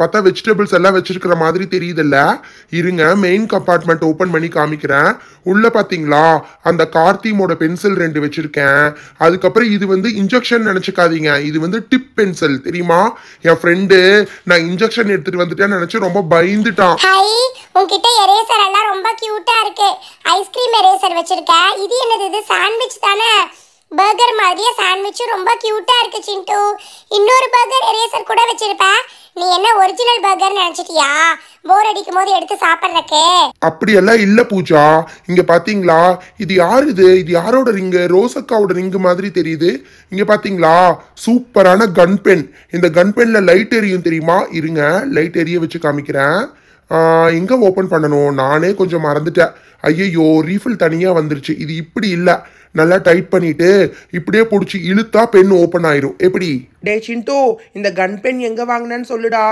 பார்த்தா வெஜிடபிள்ஸ் எல்லாம் வச்சிருக்கிற மாதிரி தெரியுதுல்ல இருங்க மெயின் கம்பார்ட்மெண்ட் ஓப்பன் பண்ணி காமிக்கிறேன் உள்ள பாத்தீங்களா அந்த கார்த்திமோட பென்சில் ரெண்டு வச்சிருக்கேன் அதுக்கப்புறம் இது வந்து இன்ஜெக்ஷன் நினைச்சுக்காதீங்க இது வந்து டிப் பென்சில் தெரியுமா என் ஃப்ரெண்டு நான் இன்ஜெக்ஷன் எடுத்துட்டு வந்துட்டேன்னு நினைச்சு ரொம்ப பயந்துட்டான் உன்கிட்ட எரேசர் எல்லாம் ரொம்ப கியூட்டா இருக்கு ஐஸ்கிரீம் எரேசர் வச்சிருக்க இது என்னது இது சாண்ட்விச் தானே பர்கர் மாதிரியே சாண்ட்விச்சும் ரொம்ப கியூட்டா இருக்கு சிண்டு இன்னொரு பர்கர் எரேசர் கூட வச்சிருப்பேன் நீ என்ன ஒரிஜினல் பர்கர் நினைச்சிட்டியா போர் அடிக்கும் போது எடுத்து அப்படி அப்படியெல்லாம் இல்ல பூஜா இங்க பாத்தீங்களா இது யார் இது இது யாரோட ரிங்கு ரோசக்காவோட ரிங்கு மாதிரி தெரியுது இங்க பாத்தீங்களா சூப்பரான கன் பென் இந்த கன் பென்ல லைட் எரியும் தெரியுமா இருங்க லைட் எரிய வச்சு காமிக்கிறேன் எங்கே ஓப்பன் பண்ணணும் நானே கொஞ்சம் மறந்துட்டேன் ஐயையோ ரீஃபில் தனியாக வந்துருச்சு இது இப்படி இல்லை நல்லா டைட் பண்ணிட்டு இப்படியே பிடிச்சி இழுத்தா பென் ஓப்பன் ஆயிரும் எப்படி டே சிண்டு இந்த கன் பென் எங்க வாங்கினேன்னு சொல்லுடா